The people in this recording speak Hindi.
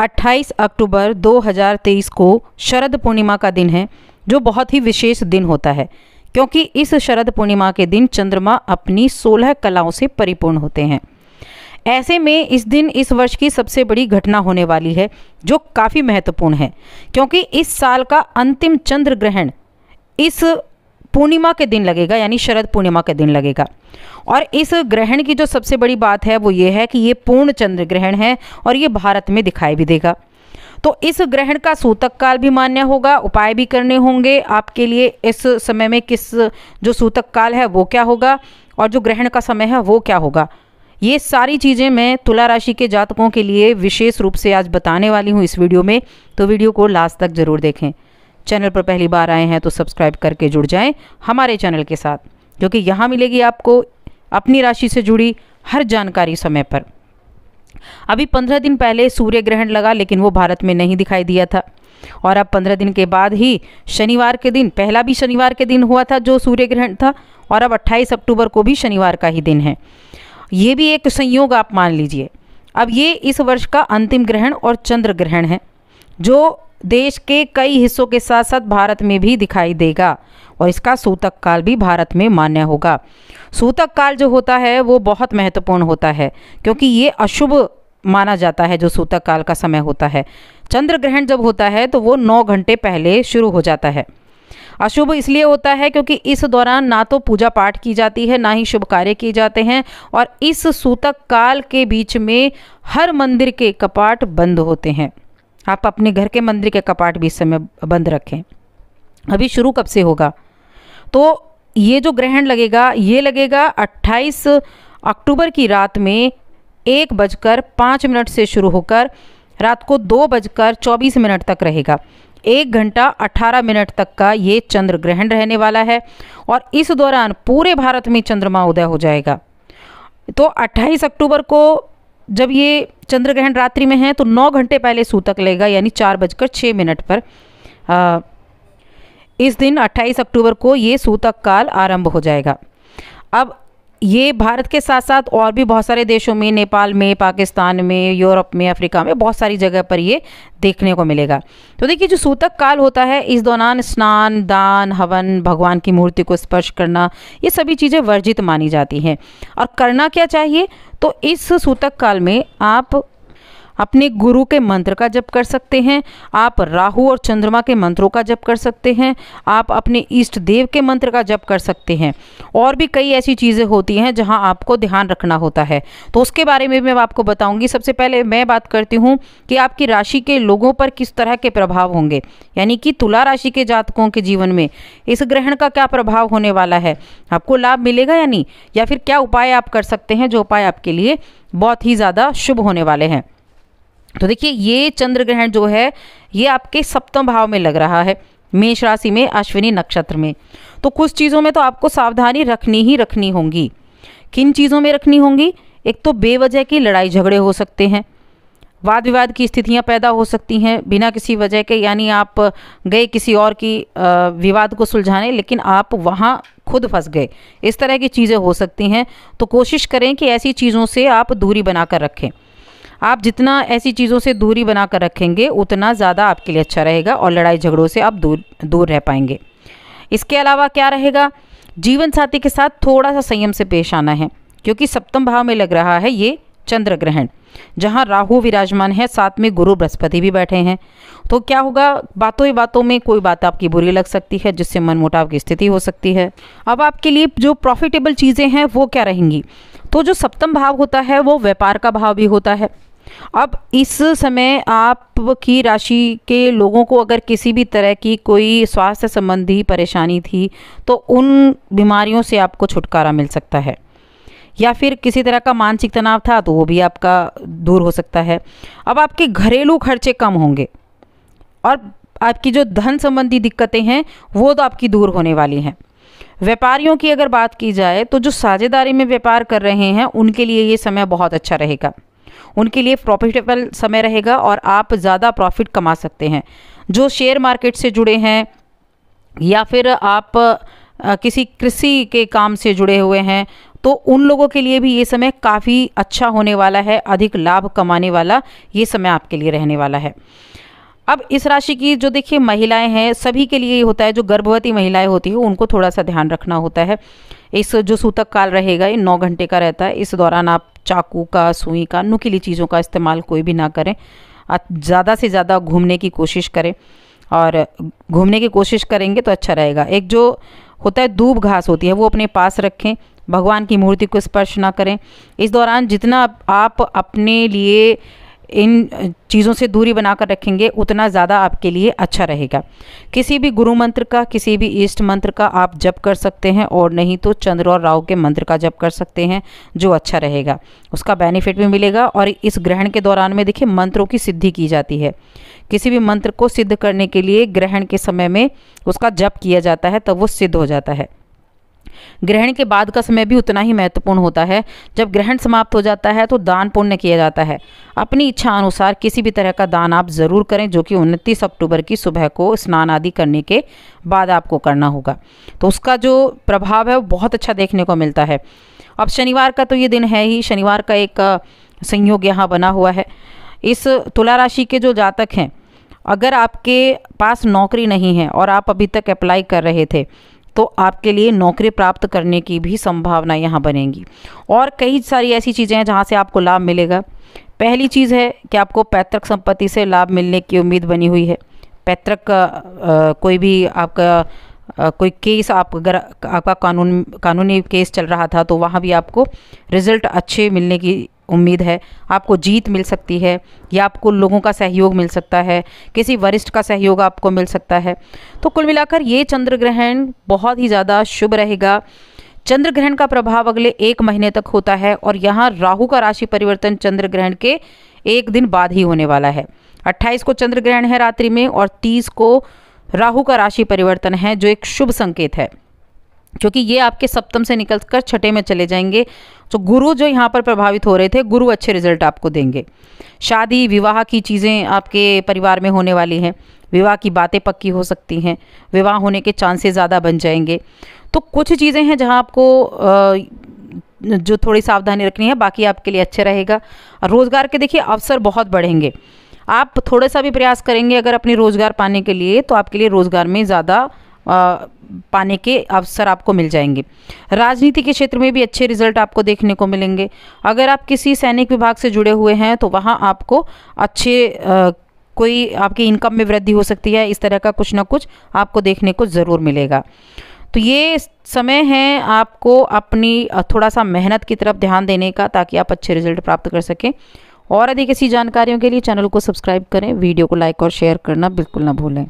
28 अक्टूबर 2023 को शरद पूर्णिमा का दिन है जो बहुत ही विशेष दिन होता है क्योंकि इस शरद पूर्णिमा के दिन चंद्रमा अपनी 16 कलाओं से परिपूर्ण होते हैं ऐसे में इस दिन इस वर्ष की सबसे बड़ी घटना होने वाली है जो काफ़ी महत्वपूर्ण है क्योंकि इस साल का अंतिम चंद्र ग्रहण इस पूर्णिमा के दिन लगेगा यानी शरद पूर्णिमा के दिन लगेगा और इस ग्रहण की जो सबसे बड़ी बात है वो ये है कि ये पूर्ण चंद्र ग्रहण है और ये भारत में दिखाई भी देगा तो इस ग्रहण का सूतक काल भी मान्य होगा उपाय भी करने होंगे आपके लिए इस समय में किस जो सूतक काल है वो क्या होगा और जो ग्रहण का समय है वो क्या होगा ये सारी चीज़ें मैं तुला राशि के जातकों के लिए विशेष रूप से आज बताने वाली हूँ इस वीडियो में तो वीडियो को लास्ट तक ज़रूर देखें चैनल पर पहली बार आए हैं तो सब्सक्राइब करके जुड़ जाएं हमारे चैनल के साथ क्योंकि यहाँ मिलेगी आपको अपनी राशि से जुड़ी हर जानकारी समय पर अभी पंद्रह दिन पहले सूर्य ग्रहण लगा लेकिन वो भारत में नहीं दिखाई दिया था और अब पंद्रह दिन के बाद ही शनिवार के दिन पहला भी शनिवार के दिन हुआ था जो सूर्य ग्रहण था और अब अट्ठाईस अक्टूबर को भी शनिवार का ही दिन है ये भी एक संयोग आप मान लीजिए अब ये इस वर्ष का अंतिम ग्रहण और चंद्र ग्रहण है जो देश के कई हिस्सों के साथ साथ भारत में भी दिखाई देगा और इसका सूतक काल भी भारत में मान्य होगा सूतक काल जो होता है वो बहुत महत्वपूर्ण होता है क्योंकि ये अशुभ माना जाता है जो सूतक काल का समय होता है चंद्र ग्रहण जब होता है तो वो नौ घंटे पहले शुरू हो जाता है अशुभ इसलिए होता है क्योंकि इस दौरान ना तो पूजा पाठ की जाती है ना ही शुभ कार्य किए जाते हैं और इस सूतक काल के बीच में हर मंदिर के कपाट बंद होते हैं आप अपने घर के मंदिर के कपाट भी इस समय बंद रखें अभी शुरू कब से होगा तो ये जो ग्रहण लगेगा ये लगेगा 28 अक्टूबर की रात में एक बजकर पाँच मिनट से शुरू होकर रात को दो बजकर चौबीस मिनट तक रहेगा एक घंटा अठारह मिनट तक का ये चंद्र ग्रहण रहने वाला है और इस दौरान पूरे भारत में चंद्रमा उदय हो जाएगा तो 28 अक्टूबर को जब ये चंद्र ग्रहण रात्रि में है तो नौ घंटे पहले सूतक लेगा यानी चार बजकर छः मिनट पर आ, इस दिन 28 अक्टूबर को ये सूतक काल आरंभ हो जाएगा अब ये भारत के साथ साथ और भी बहुत सारे देशों में नेपाल में पाकिस्तान में यूरोप में अफ्रीका में बहुत सारी जगह पर ये देखने को मिलेगा तो देखिए जो सूतक काल होता है इस दौरान स्नान दान हवन भगवान की मूर्ति को स्पर्श करना ये सभी चीज़ें वर्जित मानी जाती हैं और करना क्या चाहिए तो इस सूतक काल में आप अपने गुरु के मंत्र का जप कर सकते हैं आप राहु और चंद्रमा के मंत्रों का जप कर सकते हैं आप अपने इष्ट देव के मंत्र का जप कर सकते हैं और भी कई ऐसी चीज़ें होती हैं जहां आपको ध्यान रखना होता है तो उसके बारे में मैं आपको बताऊंगी सबसे पहले मैं बात करती हूँ कि आपकी राशि के लोगों पर किस तरह के प्रभाव होंगे यानी कि तुला राशि के जातकों के जीवन में इस ग्रहण का क्या प्रभाव होने वाला है आपको लाभ मिलेगा या नहीं या फिर क्या उपाय आप कर सकते हैं जो उपाय आपके लिए बहुत ही ज़्यादा शुभ होने वाले हैं तो देखिए ये चंद्र ग्रहण जो है ये आपके सप्तम भाव में लग रहा है मेष राशि में अश्विनी नक्षत्र में तो कुछ चीज़ों में तो आपको सावधानी रखनी ही रखनी होगी किन चीज़ों में रखनी होगी एक तो बेवजह की लड़ाई झगड़े हो सकते हैं वाद विवाद की स्थितियां पैदा हो सकती हैं बिना किसी वजह के यानी आप गए किसी और की विवाद को सुलझाने लेकिन आप वहाँ खुद फंस गए इस तरह की चीज़ें हो सकती हैं तो कोशिश करें कि ऐसी चीज़ों से आप दूरी बनाकर रखें आप जितना ऐसी चीज़ों से दूरी बना कर रखेंगे उतना ज़्यादा आपके लिए अच्छा रहेगा और लड़ाई झगड़ों से आप दूर दूर रह पाएंगे इसके अलावा क्या रहेगा जीवन साथी के साथ थोड़ा सा संयम से पेश आना है क्योंकि सप्तम भाव में लग रहा है ये चंद्र ग्रहण जहाँ राहु विराजमान है साथ में गुरु बृहस्पति भी बैठे हैं तो क्या होगा बातों ही बातों में कोई बात आपकी बुरी लग सकती है जिससे मनमुटाव की स्थिति हो सकती है अब आपके लिए जो प्रॉफिटेबल चीज़ें हैं वो क्या रहेंगी तो जो सप्तम भाव होता है वो व्यापार का भाव भी होता है अब इस समय आपकी राशि के लोगों को अगर किसी भी तरह की कोई स्वास्थ्य संबंधी परेशानी थी तो उन बीमारियों से आपको छुटकारा मिल सकता है या फिर किसी तरह का मानसिक तनाव था तो वो भी आपका दूर हो सकता है अब आपके घरेलू खर्चे कम होंगे और आपकी जो धन संबंधी दिक्कतें हैं वो तो आपकी दूर होने वाली हैं व्यापारियों की अगर बात की जाए तो जो साझेदारी में व्यापार कर रहे हैं उनके लिए ये समय बहुत अच्छा रहेगा उनके लिए प्रॉफिटेबल समय रहेगा और आप ज़्यादा प्रॉफिट कमा सकते हैं जो शेयर मार्केट से जुड़े हैं या फिर आप किसी कृषि के काम से जुड़े हुए हैं तो उन लोगों के लिए भी ये समय काफ़ी अच्छा होने वाला है अधिक लाभ कमाने वाला ये समय आपके लिए रहने वाला है अब इस राशि की जो देखिए महिलाएं हैं सभी के लिए ये होता है जो गर्भवती महिलाएं होती हैं उनको थोड़ा सा ध्यान रखना होता है इस जो सूतक काल रहेगा ये नौ घंटे का रहता है इस दौरान आप चाकू का सुई का नुकीली चीज़ों का इस्तेमाल कोई भी ना करें ज़्यादा से ज़्यादा घूमने की कोशिश करें और घूमने की कोशिश करेंगे तो अच्छा रहेगा एक जो होता है दूब घास होती है वो अपने पास रखें भगवान की मूर्ति को स्पर्श ना करें इस दौरान जितना आप अपने लिए इन चीज़ों से दूरी बनाकर रखेंगे उतना ज़्यादा आपके लिए अच्छा रहेगा किसी भी गुरु मंत्र का किसी भी ईष्ट मंत्र का आप जप कर सकते हैं और नहीं तो चंद्र और राहु के मंत्र का जप कर सकते हैं जो अच्छा रहेगा उसका बेनिफिट भी मिलेगा और इस ग्रहण के दौरान में देखिए मंत्रों की सिद्धि की जाती है किसी भी मंत्र को सिद्ध करने के लिए ग्रहण के समय में उसका जप किया जाता है तब तो वो सिद्ध हो जाता है ग्रहण के बाद का समय भी उतना ही महत्वपूर्ण होता है जब ग्रहण समाप्त हो जाता है तो दान पुण्य किया जाता है अपनी इच्छा अनुसार किसी भी तरह का दान आप ज़रूर करें जो कि उनतीस अक्टूबर की सुबह को स्नान आदि करने के बाद आपको करना होगा तो उसका जो प्रभाव है वो बहुत अच्छा देखने को मिलता है अब शनिवार का तो ये दिन है ही शनिवार का एक संयोग यहाँ बना हुआ है इस तुला राशि के जो जातक हैं अगर आपके पास नौकरी नहीं है और आप अभी तक अप्लाई कर रहे थे तो आपके लिए नौकरी प्राप्त करने की भी संभावना यहाँ बनेगी और कई सारी ऐसी चीज़ें हैं जहाँ से आपको लाभ मिलेगा पहली चीज़ है कि आपको पैतृक संपत्ति से लाभ मिलने की उम्मीद बनी हुई है पैतृक कोई भी आपका कोई केस आप अगर आपका कानून कानूनी केस चल रहा था तो वहाँ भी आपको रिज़ल्ट अच्छे मिलने की उम्मीद है आपको जीत मिल सकती है या आपको लोगों का सहयोग मिल सकता है किसी वरिष्ठ का सहयोग आपको मिल सकता है तो कुल मिलाकर ये चंद्र ग्रहण बहुत ही ज़्यादा शुभ रहेगा चंद्र ग्रहण का प्रभाव अगले एक महीने तक होता है और यहाँ राहु का राशि परिवर्तन चंद्र ग्रहण के एक दिन बाद ही होने वाला है 28 को चंद्र ग्रहण है रात्रि में और 30 को राहु का राशि परिवर्तन है जो एक शुभ संकेत है क्योंकि ये आपके सप्तम से निकल कर छठे में चले जाएंगे तो गुरु जो यहाँ पर प्रभावित हो रहे थे गुरु अच्छे रिजल्ट आपको देंगे शादी विवाह की चीज़ें आपके परिवार में होने वाली हैं विवाह की बातें पक्की हो सकती हैं विवाह होने के चांसेस ज़्यादा बन जाएंगे तो कुछ चीज़ें हैं जहाँ आपको जो थोड़ी सावधानी रखनी है बाकी आपके लिए अच्छे रहेगा रोज़गार के देखिए अवसर बहुत बढ़ेंगे आप थोड़ा सा भी प्रयास करेंगे अगर अपने रोज़गार पाने के लिए तो आपके लिए रोज़गार में ज़्यादा पाने के अवसर आपको मिल जाएंगे राजनीति के क्षेत्र में भी अच्छे रिजल्ट आपको देखने को मिलेंगे अगर आप किसी सैनिक विभाग से जुड़े हुए हैं तो वहाँ आपको अच्छे आ, कोई आपकी इनकम में वृद्धि हो सकती है इस तरह का कुछ ना कुछ आपको देखने को ज़रूर मिलेगा तो ये समय है आपको अपनी थोड़ा सा मेहनत की तरफ ध्यान देने का ताकि आप अच्छे रिजल्ट प्राप्त कर सकें और अधिक ऐसी जानकारियों के लिए चैनल को सब्सक्राइब करें वीडियो को लाइक और शेयर करना बिल्कुल ना भूलें